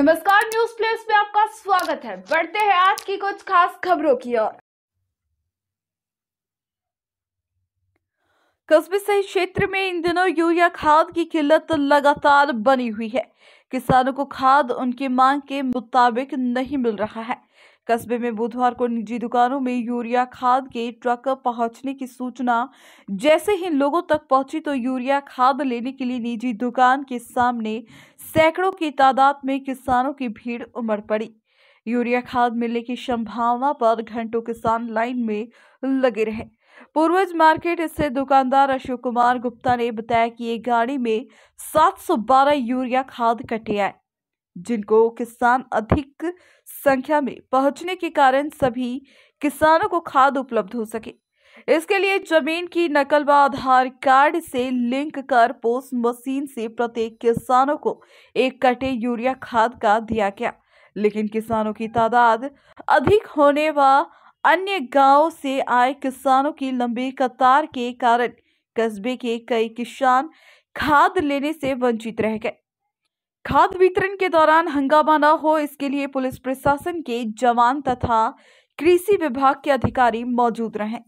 नमस्कार news place में आपका स्वागत है बढ़ते हैं आज की कुछ खास खबरों की ओर कस्बे सहित क्षेत्र में इन दिनों यूरिया खाद की किल्लत लगातार बनी हुई है किसानों को खाद उनकी मांग के मुताबिक नहीं मिल रहा है कस्बे में बुधवार को निजी दुकानों में यूरिया खाद के ट्रक पहुंचने की सूचना जैसे ही लोगों तक पहुंची तो यूरिया खाद लेने के लिए निजी दुकान के सामने सैकड़ों की तादाद में किसानों की भीड़ उमड़ पड़ी यूरिया खाद मिलने की संभावना पर घंटों किसान लाइन में लगे रहे पूर्वज मार्केट स्थित दुकानदार अशोक कुमार गुप्ता ने बताया कि ये गाड़ी में 712 यूरिया खाद कटे आए जिनको किसान अधिक संख्या में पहुंचने के कारण सभी किसानों को खाद उपलब्ध हो सके इसके लिए जमीन की नकल व आधार कार्ड से लिंक कर पोस्ट मशीन से प्रत्येक किसानों को एक कटे यूरिया खाद का दिया गया लेकिन किसानों की तादाद अधिक होने व अन्य गांवों से आए किसानों की लंबी कतार के कारण कस्बे के कई किसान खाद लेने से वंचित रह गए खाद वितरण के दौरान हंगामा न हो इसके लिए पुलिस प्रशासन के जवान तथा कृषि विभाग के अधिकारी मौजूद रहे